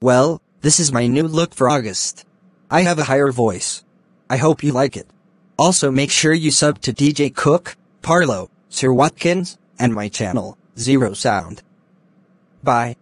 Well, this is my new look for August. I have a higher voice. I hope you like it. Also make sure you sub to DJ Cook, Parlo, Sir Watkins, and my channel, Zero Sound. Bye.